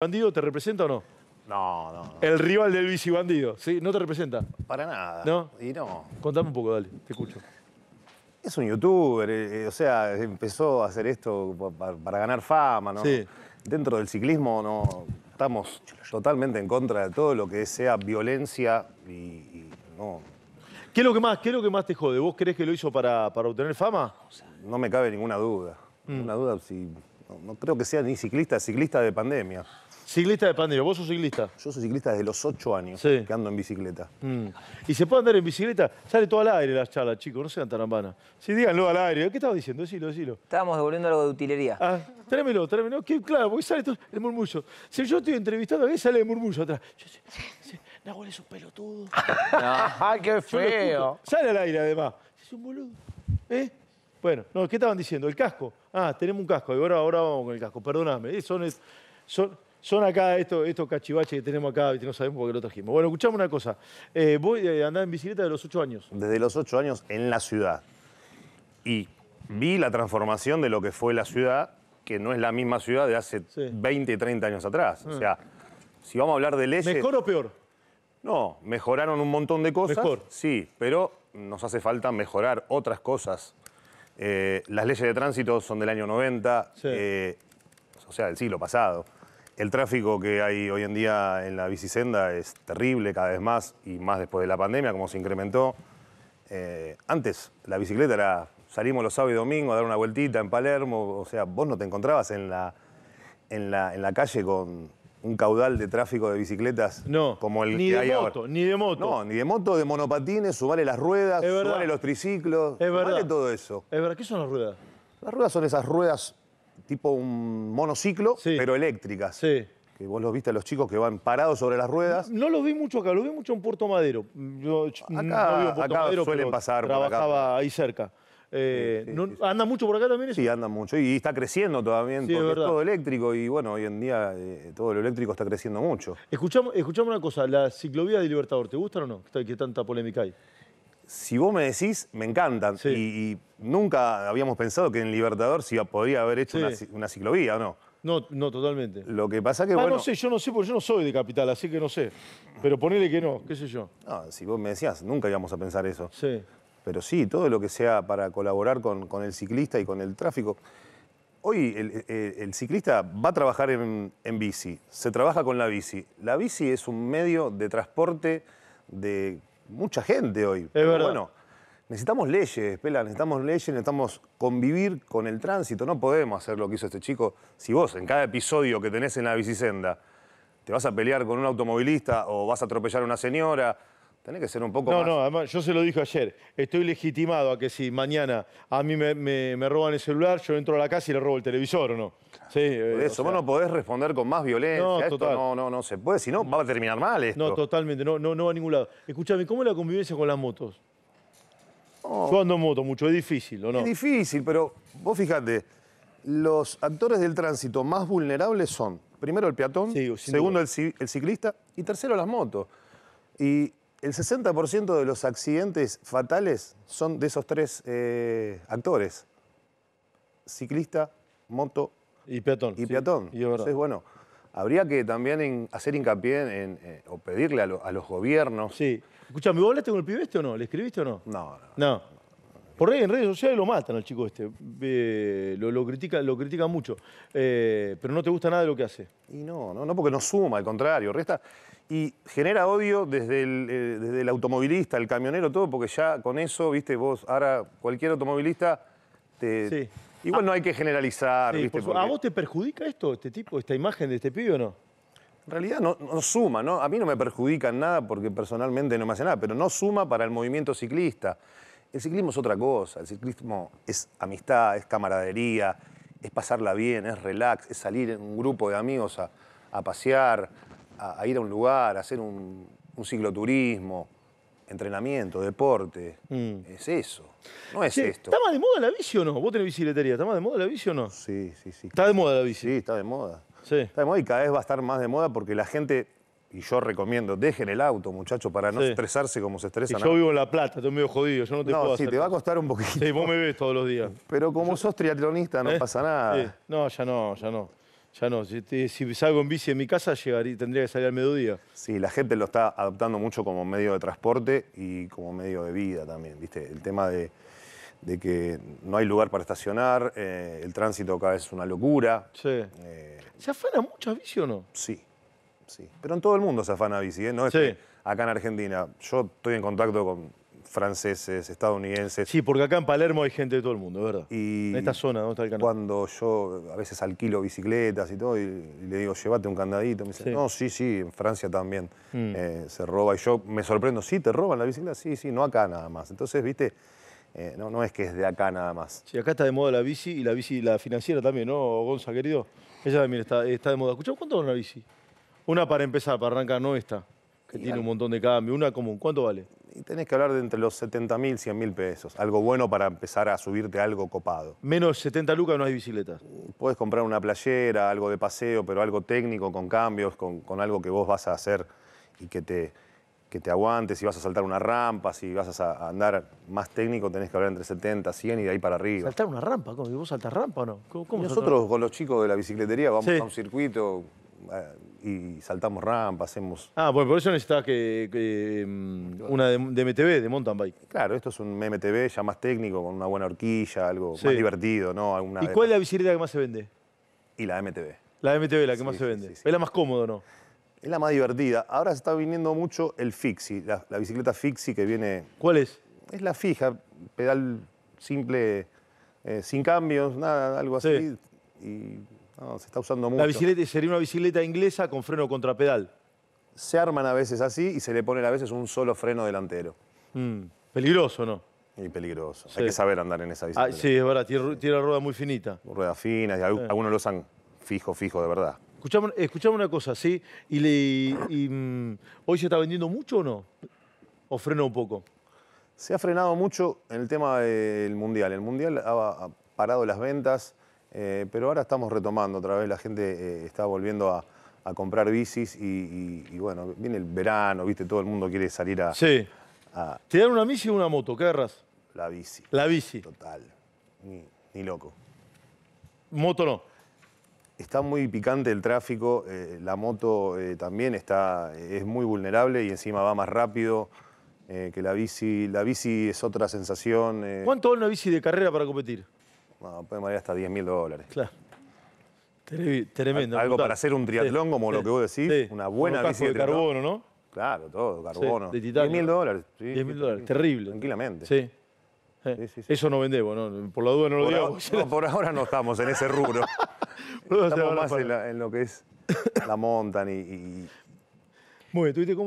¿Bandido te representa o no? No, no. El rival del bici bandido, ¿sí? ¿No te representa? Para nada. ¿No? Y no. Contame un poco, dale, te escucho. Es un youtuber, eh, eh, o sea, empezó a hacer esto para, ganar fama, ¿no? Dentro del ciclismo no estamos totalmente en contra de todo lo que sea violencia y, no. ¿Qué es, lo que más, ¿Qué que más te jode? ¿Vos crees que lo hizo para, obtener fama? No me cabe ninguna duda. Ninguna mm. duda si. No, no creo que sea ni ciclista, ciclista de pandemia. Ciclista de pandemia, ¿vos sos ciclista? Yo soy ciclista desde los ocho años, que ando en bicicleta. Mm. ¿Y se puede andar en bicicleta? Sale todo al aire la charla, chicos, no sean tarambanas. Sí, díganlo al aire. ¿Qué estabas diciendo? Decilo, decilo. Estábamos devolviendo algo de utilería. Ah, tráemelo, tráemelo. claro, porque sale todo el murmullo. Si yo estoy entrevistando a sale el murmullo atrás. Yo, sí, es pelotudo. qué feo! Sale al aire, además. Es un boludo. ¿Eh? Bueno, no, ¿qué estaban diciendo? El casco. Ah, tenemos un casco. ahora, ahora vamos con el casco. Perdóname. ¿eh? son son acá estos, cachivaches que tenemos acá, y no sabemos por qué lo trajimos. Bueno, escuchame una cosa. Eh, voy a eh, andar en bicicleta de los ocho años. Desde los ocho años en la ciudad. Y vi la transformación de lo que fue la ciudad, que no es la misma ciudad de hace 20, 30 años atrás. O ah. sea, si vamos a hablar de leyes... ¿Mejor o peor? No, mejoraron un montón de cosas. Mejor. Sí, pero nos hace falta mejorar otras cosas. Eh, las leyes de tránsito son del año 90, o sea, del siglo pasado. El tráfico que hay hoy en día en la bicisenda es terrible cada vez más y más después de la pandemia, como se incrementó. Eh, antes la bicicleta era, salimos los sábados y domingos a dar una vueltita en Palermo, o sea, vos no te encontrabas en la, en la, en la calle con un caudal de tráfico de bicicletas no, como el ni de moto, Ni de moto. No, ni de moto, de monopatines, sumarle las ruedas, sumarle los triciclos, es todo eso. Es verdad, ¿qué son las ruedas? Las ruedas son esas ruedas tipo un monociclo, pero eléctricas. Sí. Que vos los viste a los chicos que van parados sobre las ruedas. No, los vi mucho acá, los vi mucho en Puerto Madero. Yo, acá, no Puerto acá suelen pasar. Trabajaba ahí cerca. ¿Andan eh, ¿Anda mucho por acá también Sí, anda mucho. Y, está creciendo todavía, sí, porque es, todo eléctrico. Y bueno, hoy en día eh, todo lo eléctrico está creciendo mucho. Escuchamos, escuchamos una cosa. La ciclovía de Libertador te gusta o no? Que tanta polémica hay si vos me decís, me encantan. Y, nunca habíamos pensado que en Libertador se podría haber hecho una, ciclovía, ¿o no? No, no, totalmente. Lo que pasa que, ah, bueno... no sé, yo no sé, porque yo no soy de Capital, así que no sé. Pero ponele que no, qué sé yo. No, si vos me decías, nunca íbamos a pensar eso. Sí. Pero sí, todo lo que sea para colaborar con, el ciclista y con el tráfico. Hoy el, ciclista va a trabajar en, en bici, se trabaja con la bici. La bici es un medio de transporte de mucha gente hoy. Bueno, necesitamos leyes, Pela, necesitamos leyes, necesitamos convivir con el tránsito. No podemos hacer lo que hizo este chico. Si vos, en cada episodio que tenés en la bicisenda, te vas a pelear con un automovilista o vas a atropellar a una señora tiene que ser un poco más... No, además, yo se lo dije ayer. Estoy legitimado a que si mañana a mí me, roban el celular, yo entro a la casa y le robo el televisor, ¿o no? Sí, eh, eso, vos no podés responder con más violencia. No, no, no, no se puede, si no va a terminar mal esto. No, totalmente, no, no, no va a ningún lado. Escúchame, ¿cómo es la convivencia con las motos? No. Yo ando moto mucho, es difícil, ¿o no? Es difícil, pero vos fíjate, los actores del tránsito más vulnerables son, primero el peatón, segundo el, el ciclista y tercero las motos. Y el 60% de los accidentes fatales son de esos tres eh, actores. Ciclista, moto y peatón. Y peatón. Entonces, bueno, habría que también hacer hincapié en, o pedirle a, los gobiernos. Sí. Escuchame, ¿me hablaste con el pibe este o no? ¿Le escribiste o no? No, no. Por ahí en redes sociales lo matan al chico este. Eh, lo, critican critica, lo critica mucho. Eh, pero no te gusta nada de lo que hace. Y no, no, no porque no suma, al contrario, resta y genera odio desde el, eh, desde el, automovilista, el camionero, todo, porque ya con eso, viste, vos, ahora cualquier automovilista te... Sí. Igual ah. no hay que generalizar, ¿A vos te perjudica esto, este tipo, esta imagen de este pibe o no? En realidad no, suma, ¿no? A mí no me perjudica en nada porque personalmente no me hace nada, pero no suma para el movimiento ciclista. El ciclismo es otra cosa, el ciclismo es amistad, es camaradería, es pasarla bien, es relax, es salir en un grupo de amigos a pasear, a, ir a un lugar, a hacer un, un cicloturismo, entrenamiento, deporte. Mm. Es eso. No es esto. ¿Está más de moda la bici o no? Vos tenés bicicletería. ¿Está más de moda la bici o no? Sí, sí, sí. ¿Está de moda la bici? Sí, está de moda. Sí. Está de moda y cada vez va a estar más de moda porque la gente, y yo recomiendo, dejen el auto, muchachos, para no estresarse como se estresan. Y yo vivo en La Plata, estoy medio jodido, yo no te no, sí, te va a costar un poquito. Sí, vos me ves todos los días. Pero como sos triatlonista no ¿Eh? pasa nada. No, ya no, ya no. Ya no, si salgo en bici en mi casa tendría que salir al mediodía. Sí, la gente lo está adoptando mucho como medio de transporte y como medio de vida también, ¿viste? El tema de, que no hay lugar para estacionar, eh, el tránsito acá es una locura. Sí. Eh, ¿Se afana mucho a bici o no? Sí, sí. Pero en todo el mundo se afana a bici, ¿eh? No es que acá en Argentina. Yo estoy en contacto con franceses, estadounidenses. Sí, porque acá en Palermo hay gente de todo el mundo, ¿verdad? Y en esta zona Cuando yo a veces alquilo bicicletas y todo, y, le digo, llévate un candadito, me dice, no, sí, sí, en Francia también mm. eh, se roba. Y yo me sorprendo, sí, te roban la bicicleta, sí, sí, no acá nada más. Entonces, viste, eh, no, no es que es de acá nada más. Sí, acá está de moda la bici y la bici, la financiera también, ¿no, Gonza, querido? Ella también está, de moda. escuchá, ¿cuánto vale una bici? Una para empezar, para arrancar, no esta, que tiene un montón de cambios. Una común, ¿cuánto vale? y tenés que hablar de entre los 70 mil, 100 mil pesos. Algo bueno para empezar a subirte algo copado. Menos 70 lucas no hay bicicletas. Puedes comprar una playera, algo de paseo, pero algo técnico, con cambios, con, algo que vos vas a hacer y que te, que te aguante, si vas a saltar una rampa, si vas a andar más técnico, tenés que hablar entre 70, 100 y de ahí para arriba. ¿Saltar una rampa? ¿Cómo? ¿Vos saltás rampa o no? Nosotros con los chicos de la bicicletería vamos a un circuito, eh, y saltamos rampas, hacemos... Ah, bueno, por eso necesitas que, mm, una de, MTV, de mountain bike. Claro, esto es un MTV ya más técnico, con una buena horquilla, algo más divertido, ¿no? Alguna ¿Y cuál es la bicicleta que más se vende? Y la MTV. La MTV, la que más se vende. es la más cómoda, ¿no? Es la más divertida. Ahora se está viniendo mucho el Fixie, la, bicicleta Fixie que viene... ¿Cuál es? Es la fija, pedal simple, eh, sin cambios, nada, algo así. Y se está usando mucho. La bicicleta sería una bicicleta inglesa con freno contrapedal. Se arman a veces así y se le ponen a veces un solo freno delantero. Mm, peligroso, ¿no? Y peligroso. Hay que saber andar en esa ah, bicicleta. sí, es verdad, tiene, tiene rueda muy finita. Ruedas finas, y algunos lo usan fijo, fijo, de verdad. Escuchame, una cosa, ¿sí? Y, mm, ¿Hoy se está vendiendo mucho o no? ¿O frena un poco? Se ha frenado mucho en el tema del Mundial. El Mundial ha parado las ventas. Eh, pero ahora estamos retomando otra vez, la gente eh, está volviendo a, comprar bicis y, bueno, viene el verano, viste, todo el mundo quiere salir a... Sí. ¿Te dan una bici o una moto? ¿Qué agarras? La bici. La bici. Total. Ni, loco. ¿Moto no? Está muy picante el tráfico, eh, la moto también está, es muy vulnerable y encima va más rápido que la bici. La bici es otra sensación. ¿Cuánto vale una bici de carrera para competir? No, puede valer hasta 10.000 mil dólares. Claro. Tremendo. Algo para hacer un triatlón, como lo que vos decís, una buena bici de, carbono, ¿no? Claro, todo, carbono. de 10 mil dólares. 10 mil dólares, terrible. Tranquilamente. Sí. Eso no vendemos, ¿no? por la duda no lo digamos. por ahora no estamos en ese rubro. estamos más en, lo que es la montan y, ¿tuviste